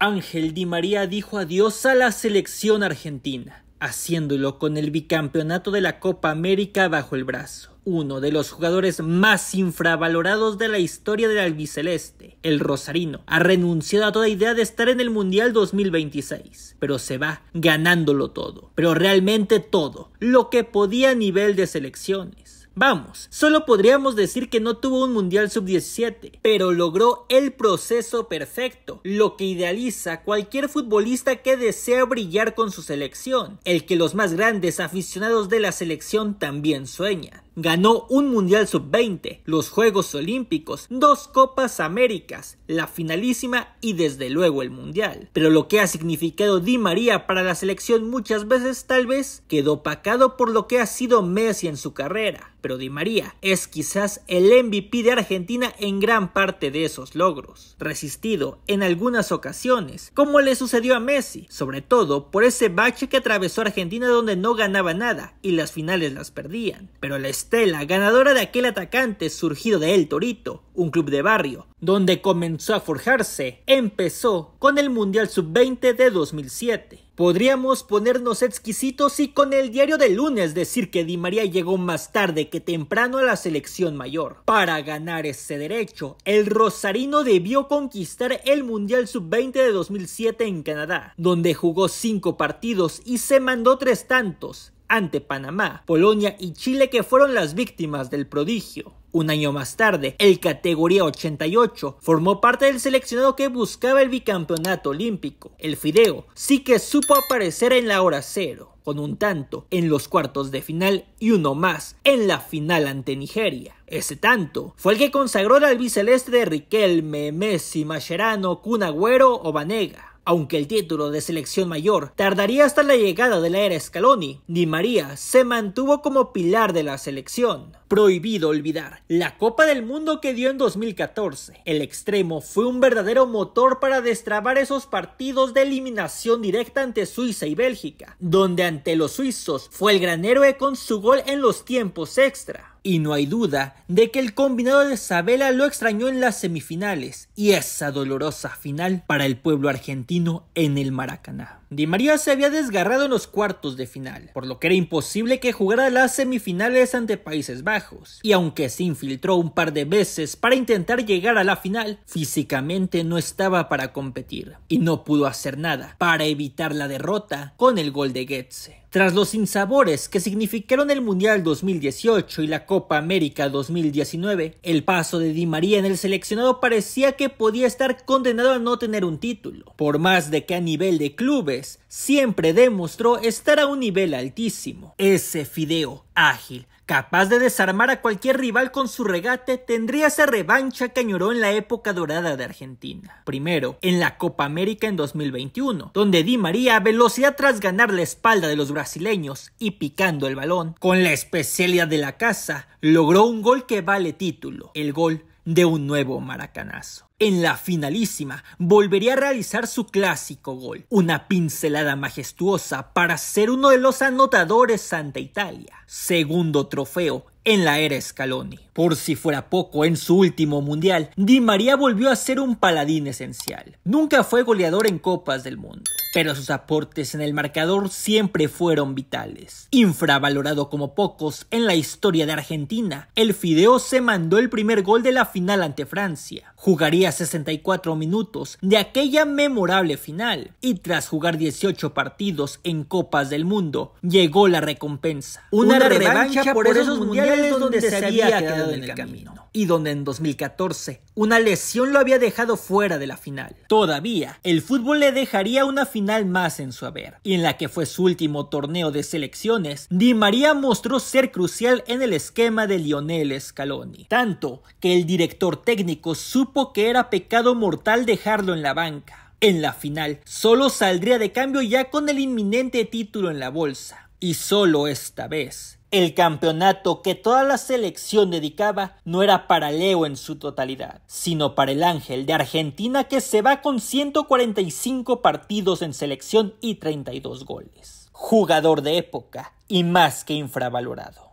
Ángel Di María dijo adiós a la selección argentina, haciéndolo con el bicampeonato de la Copa América bajo el brazo uno de los jugadores más infravalorados de la historia del albiceleste, el Rosarino, ha renunciado a toda idea de estar en el Mundial 2026, pero se va ganándolo todo, pero realmente todo, lo que podía a nivel de selecciones Vamos, solo podríamos decir que no tuvo un Mundial sub-17, pero logró el proceso perfecto, lo que idealiza cualquier futbolista que desea brillar con su selección, el que los más grandes aficionados de la selección también sueñan ganó un Mundial Sub-20, los Juegos Olímpicos, dos Copas Américas, la finalísima y desde luego el Mundial. Pero lo que ha significado Di María para la selección muchas veces tal vez quedó opacado por lo que ha sido Messi en su carrera. Pero Di María es quizás el MVP de Argentina en gran parte de esos logros, resistido en algunas ocasiones, como le sucedió a Messi, sobre todo por ese bache que atravesó Argentina donde no ganaba nada y las finales las perdían. Pero la Estela, ganadora de aquel atacante surgido de El Torito, un club de barrio, donde comenzó a forjarse, empezó con el Mundial Sub-20 de 2007. Podríamos ponernos exquisitos y con el diario de lunes decir que Di María llegó más tarde que temprano a la selección mayor. Para ganar ese derecho, el rosarino debió conquistar el Mundial Sub-20 de 2007 en Canadá, donde jugó cinco partidos y se mandó tres tantos, ante Panamá, Polonia y Chile que fueron las víctimas del prodigio. Un año más tarde, el categoría 88 formó parte del seleccionado que buscaba el bicampeonato olímpico. El Fideo sí que supo aparecer en la hora cero, con un tanto en los cuartos de final y uno más en la final ante Nigeria. Ese tanto fue el que consagró al albiceleste de Riquelme, Messi, Mascherano, Kun Agüero o Vanega aunque el título de selección mayor tardaría hasta la llegada de la era Scaloni, Di María se mantuvo como pilar de la selección. Prohibido olvidar la Copa del Mundo que dio en 2014. El extremo fue un verdadero motor para destrabar esos partidos de eliminación directa ante Suiza y Bélgica, donde ante los suizos fue el gran héroe con su gol en los tiempos extra. Y no hay duda de que el combinado de Isabela lo extrañó en las semifinales y esa dolorosa final para el pueblo argentino en el Maracaná. Di María se había desgarrado en los cuartos de final, por lo que era imposible que jugara las semifinales ante Países Bajos, y aunque se infiltró un par de veces para intentar llegar a la final, físicamente no estaba para competir, y no pudo hacer nada para evitar la derrota con el gol de Goetze. Tras los sinsabores que significaron el Mundial 2018 y la Copa América 2019, el paso de Di María en el seleccionado parecía que podía estar condenado a no tener un título, por más de que a nivel de clubes siempre demostró estar a un nivel altísimo. Ese fideo ágil, capaz de desarmar a cualquier rival con su regate, tendría esa revancha que añoró en la época dorada de Argentina. Primero, en la Copa América en 2021, donde Di María, a velocidad tras ganar la espalda de los brasileños y picando el balón, con la especialidad de la casa, logró un gol que vale título, el gol de un nuevo maracanazo. En la finalísima, volvería a realizar su clásico gol, una pincelada majestuosa para ser uno de los anotadores ante Italia. Segundo trofeo en la era Scaloni. Por si fuera poco, en su último mundial, Di María volvió a ser un paladín esencial. Nunca fue goleador en Copas del Mundo pero sus aportes en el marcador siempre fueron vitales. Infravalorado como pocos en la historia de Argentina, el Fideo se mandó el primer gol de la final ante Francia. Jugaría 64 minutos de aquella memorable final y tras jugar 18 partidos en Copas del Mundo, llegó la recompensa. Una, revancha, por, esos mundiales, donde se había quedado en el camino y donde en 2014 una lesión lo había dejado fuera de la final. Todavía, el fútbol le dejaría una final más en su haber, y en la que fue su último torneo de selecciones, Di María mostró ser crucial en el esquema de Lionel Scaloni, tanto que el director técnico supo que era pecado mortal dejarlo en la banca. En la final, solo saldría de cambio ya con el inminente título en la bolsa. Y solo esta vez, el campeonato que toda la selección dedicaba no era para Leo en su totalidad, sino para el Ángel de Argentina que se va con 145 partidos en selección y 32 goles. Jugador de época y más que infravalorado.